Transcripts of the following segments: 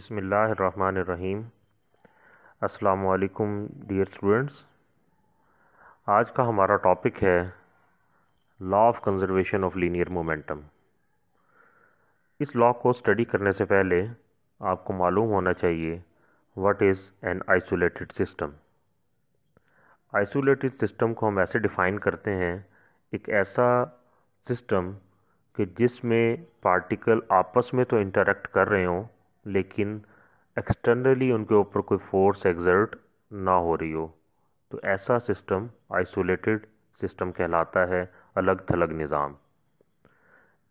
बसमीम अस्सलाम dear students आज का हमारा टॉपिक है law of conservation of linear momentum इस लॉ को स्टडी करने से पहले आपको मालूम होना चाहिए what is an isolated system isolated system को हम ऐसे डिफ़ाइन करते हैं एक ऐसा सिस्टम कि जिसमें पार्टिकल आपस में तो इंटरेक्ट कर रहे हों लेकिन एक्सटर्नली उनके ऊपर कोई फोर्स एग्जर्ट ना हो रही हो तो ऐसा सिस्टम आइसोलेटेड सिस्टम कहलाता है अलग थलग निज़ाम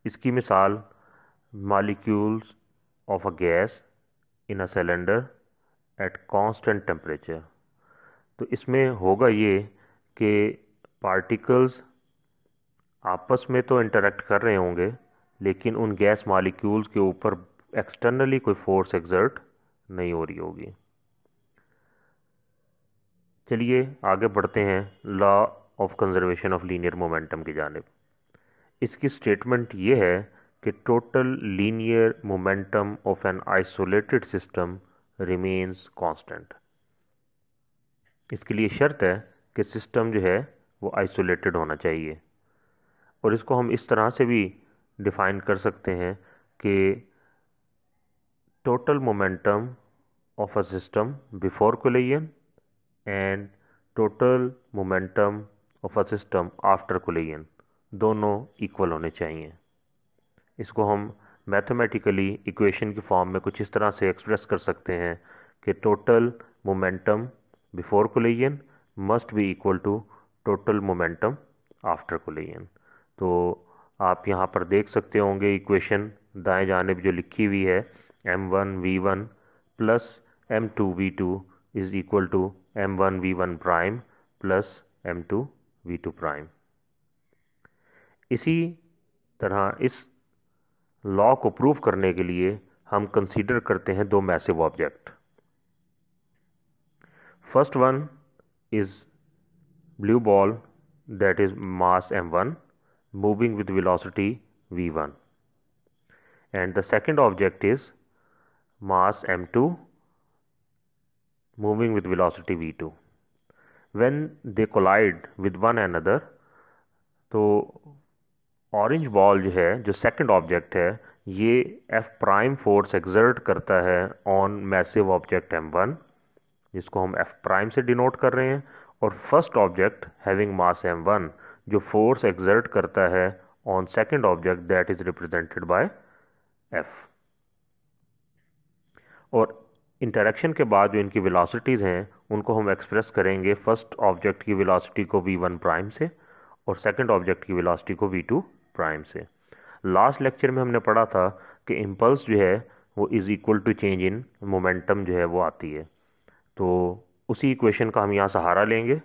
इसकी मिसाल molecules of a gas in a cylinder at constant temperature तो इसमें होगा ये कि पार्टिकल्स आपस में तो इंटरेक्ट कर रहे होंगे लेकिन उन गैस मालिक्यूल्स के ऊपर एक्सटर्नली कोई फोर्स एग्जर्ट नहीं हो रही होगी चलिए आगे बढ़ते हैं law of conservation of linear momentum की जानब इसकी स्टेटमेंट ये है कि total linear momentum of an isolated system remains constant इसके लिए शर्त है कि सिस्टम जो है वो आइसोलेटेड होना चाहिए और इसको हम इस तरह से भी डिफ़ाइन कर सकते हैं कि total momentum of a system before collision and total momentum of a system after collision दोनों इक्वल होने चाहिए इसको हम मैथमेटिकली इक्वेशन के फॉर्म में कुछ इस तरह से एक्सप्रेस कर सकते हैं कि total momentum before collision must be equal to total momentum after collision तो आप यहाँ पर देख सकते होंगे इक्वेशन दाएं जानब जो लिखी हुई है M one V one plus M two V two is equal to M one V one prime plus M two V two prime इसी तरह इस लॉ को प्रूव करने के लिए हम कंसीडर करते हैं दो massive object first one is ball that is mass M one moving with with V one and the second object is mass m2 moving with velocity v2 when they collide with one another तो orange ball जो है जो second object है ये F prime force exert करता है on massive object M one जिसको हम एफ प्राइम से डिनोट कर रहे हैं और first object having mass M one जो फोर्स एग्जर्ट करता है on second object that is represented by F और इंटरेक्शन के बाद जो इनकी वेलोसिटीज़ हैं उनको हम एक्सप्रेस करेंगे फर्स्ट ऑब्जेक्ट की वेलोसिटी को वी वन प्राइम से और सेकंड ऑब्जेक्ट की वेलोसिटी को वी टू प्राइम से लास्ट लेक्चर में हमने पढ़ा था कि इम्पल्स जो है वो is equal to change in momentum जो है वो आती है तो उसी इक्वेशन का हम यहाँ सहारा लेंगे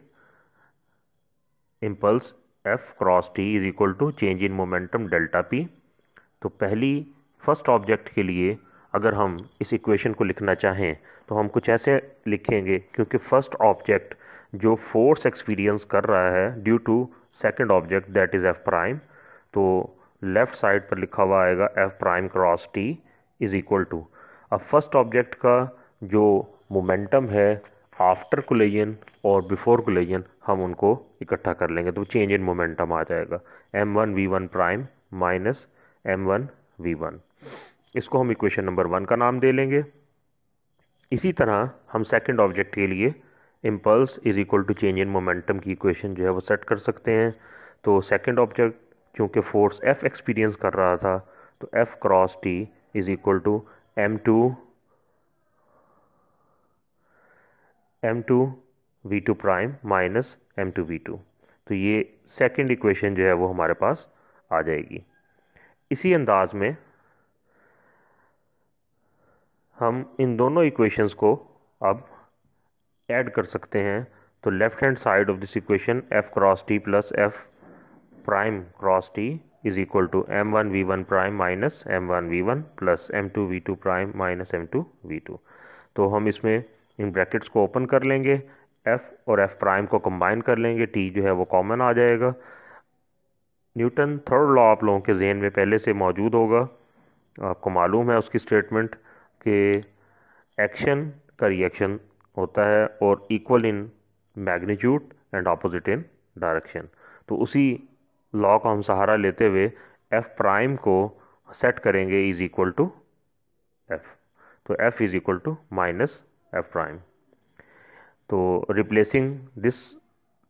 impulse F cross T is equal to change in momentum delta P तो पहली फर्स्ट ऑब्जेक्ट के लिए अगर हम इस इक्वेशन को लिखना चाहें तो हम कुछ ऐसे लिखेंगे क्योंकि फर्स्ट ऑब्जेक्ट जो फोर्स एक्सपीरियंस कर रहा है due to second object that is F prime तो लेफ़्ट साइड पर लिखा हुआ आएगा F prime cross T is equal to अब फर्स्ट ऑब्जेक्ट का जो मोमेंटम है आफ्टर कोलेजन और बिफोर कोलेजन हम उनको इकट्ठा कर लेंगे तो चेंज इन मोमेंटम आ जाएगा M one V one prime minus M one V one इसको हम इक्वेशन नंबर वन का नाम दे लेंगे इसी तरह हम सेकंड ऑब्जेक्ट के लिए impulse is equal to change in momentum की इक्वेशन जो है वो सेट कर सकते हैं तो सेकंड ऑब्जेक्ट क्योंकि फोर्स एफ एक्सपीरियंस कर रहा था तो F cross T is equal to M two M two V two prime minus M two V two तो ये सेकंड इक्वेशन जो है वो हमारे पास आ जाएगी इसी अंदाज में हम इन दोनों इक्वेशंस को अब ऐड कर सकते हैं तो left hand side of this equation F cross T plus F prime cross T is equal to M one V one prime minus M one V one plus M two V two prime minus M two V two तो हम इसमें in brackets को open कर लेंगे F और F prime को combine कर लेंगे टी जो है वो कॉमन आ जाएगा न्यूटन थर्ड लॉ आप लोगों के जहन में पहले से मौजूद होगा आपको मालूम है उसकी स्टेटमेंट के एक्शन का रिएक्शन होता है और equal in magnitude and opposite in direction तो उसी लॉ का हम सहारा लेते हुए एफ प्राइम को सेट करेंगे इज इक्वल टू एफ तो F is equal to minus F prime तो replacing this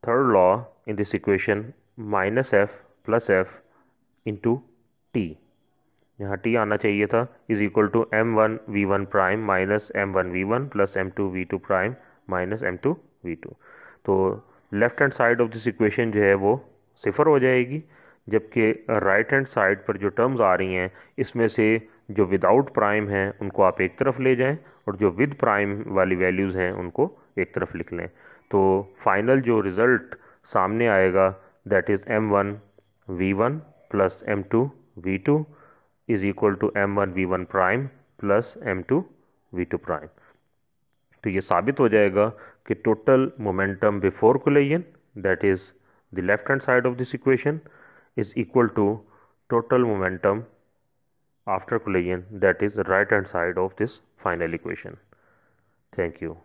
third law in this equation minus F plus F into T यहाँ टी आना चाहिए था is equal to M one V one prime minus M one V one plus M two V two prime minus M two V two तो left hand side of this equation जो है वो सिफर हो जाएगी जबकि राइट हैंड साइड पर जो terms आ रही हैं इसमें से जो विदाउट प्राइम हैं उनको आप एक तरफ ले जाएं और जो विद प्राइम वाली वैल्यूज़ हैं उनको एक तरफ लिख लें तो फाइनल जो रिज़ल्ट सामने आएगा that is M one V one plus M two V two is equal to M one V one prime plus M two V two prime तो ये साबित हो जाएगा कि total momentum before collision that is the left hand side of this equation is equal to total momentum after collision that is the right hand side of this final equation thank you